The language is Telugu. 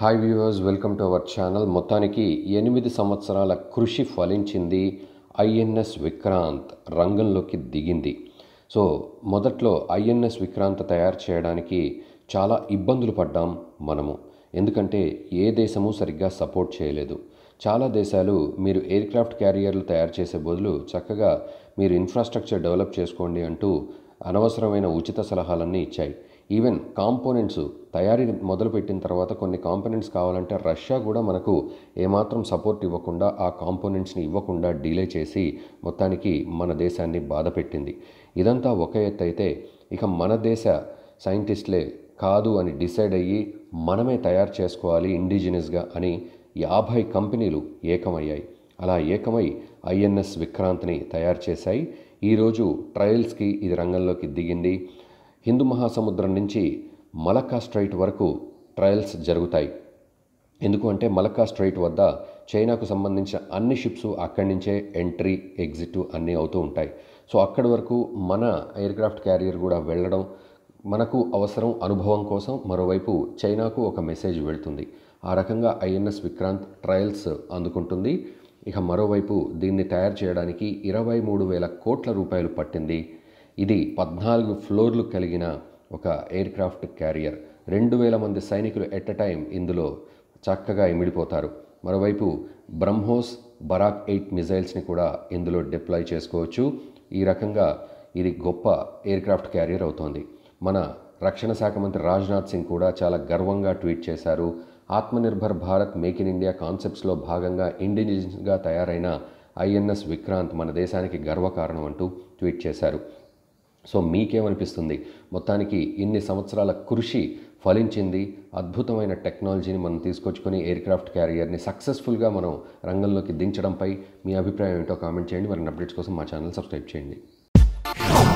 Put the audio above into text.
hi viewers welcome to our channel మొత్తానికి ఎనిమిది సంవత్సరాల కృషి ఫలించింది ఐఎన్ఎస్ విక్రాంత్ రంగంలోకి దిగింది సో మొదట్లో ఐఎన్ఎస్ విక్రాంత్ తయారు చేయడానికి చాలా ఇబ్బందులు పడ్డాం మనము ఎందుకంటే ఏ దేశము సరిగ్గా సపోర్ట్ చేయలేదు చాలా దేశాలు మీరు ఎయిర్ క్రాఫ్ట్ క్యారియర్లు తయారు చేసే బదులు చక్కగా మీరు ఇన్ఫ్రాస్ట్రక్చర్ డెవలప్ చేసుకోండి అంటూ అనవసరమైన ఉచిత సలహాలన్నీ ఇచ్చాయి ఈవెన్ కాంపోనెంట్స్ తయారీ మొదలుపెట్టిన తర్వాత కొన్ని కాంపోనెంట్స్ కావాలంటే రష్యా కూడా మనకు ఏమాత్రం సపోర్ట్ ఇవ్వకుండా ఆ కాంపోనెంట్స్ని ఇవ్వకుండా డీలే చేసి మొత్తానికి మన దేశాన్ని బాధ పెట్టింది ఇదంతా ఒక ఎత్తు అయితే ఇక మన దేశ సైంటిస్టులే కాదు అని డిసైడ్ అయ్యి మనమే తయారు చేసుకోవాలి ఇండిజినస్గా అని యాభై కంపెనీలు ఏకమయ్యాయి అలా ఏకమై ఐఎన్ఎస్ విక్రాంత్ని తయారు చేశాయి ఈరోజు ట్రయల్స్కి ఇది రంగంలోకి దిగింది హిందూ మహాసముద్రం నుంచి మలక్కా స్ట్రైట్ వరకు ట్రయల్స్ జరుగుతాయి ఎందుకు అంటే మలక్కా స్ట్రైట్ వద్ద చైనాకు సంబంధించిన అన్ని షిప్స్ అక్కడి నుంచే ఎంట్రీ ఎగ్జిట్ అన్నీ అవుతూ ఉంటాయి సో అక్కడి వరకు మన ఎయిర్క్రాఫ్ట్ క్యారియర్ కూడా వెళ్ళడం మనకు అవసరం అనుభవం కోసం మరోవైపు చైనాకు ఒక మెసేజ్ వెళ్తుంది ఆ రకంగా ఐఎన్ఎస్ విక్రాంత్ ట్రయల్స్ అందుకుంటుంది ఇక మరోవైపు దీన్ని తయారు చేయడానికి ఇరవై మూడు వేల కోట్ల రూపాయలు పట్టింది ఇది పద్నాలుగు ఫ్లోర్లు కలిగిన ఒక ఎయిర్ క్రాఫ్ట్ క్యారియర్ రెండు వేల మంది సైనికులు ఎట్ టైం ఇందులో చక్కగా ఇమిడిపోతారు మరోవైపు బ్రహ్మోస్ బరాక్ ఎయిట్ మిజైల్స్ని కూడా ఇందులో డిప్లాయ్ చేసుకోవచ్చు ఈ రకంగా ఇది గొప్ప ఎయిర్ క్రాఫ్ట్ క్యారియర్ అవుతోంది మన రక్షణ శాఖ మంత్రి రాజ్నాథ్ సింగ్ కూడా చాలా గర్వంగా ట్వీట్ చేశారు Atmanirbhar Bharat make in India కాన్సెప్ట్స్లో భాగంగా ఇండిజినస్గా తయారైన ఐఎన్ఎస్ విక్రాంత్ మన దేశానికి గర్వకారణం అంటూ ట్వీట్ చేశారు సో మీకేమనిపిస్తుంది మొత్తానికి ఇన్ని సంవత్సరాల కృషి ఫలించింది అద్భుతమైన టెక్నాలజీని మనం తీసుకొచ్చుకొని ఎయిర్క్రాఫ్ట్ క్యారియర్ని సక్సెస్ఫుల్గా మనం రంగంలోకి దించడంపై మీ అభిప్రాయం ఏంటో కామెంట్ చేయండి మరిన్ని అప్డేట్స్ కోసం మా ఛానల్ సబ్స్క్రైబ్ చేయండి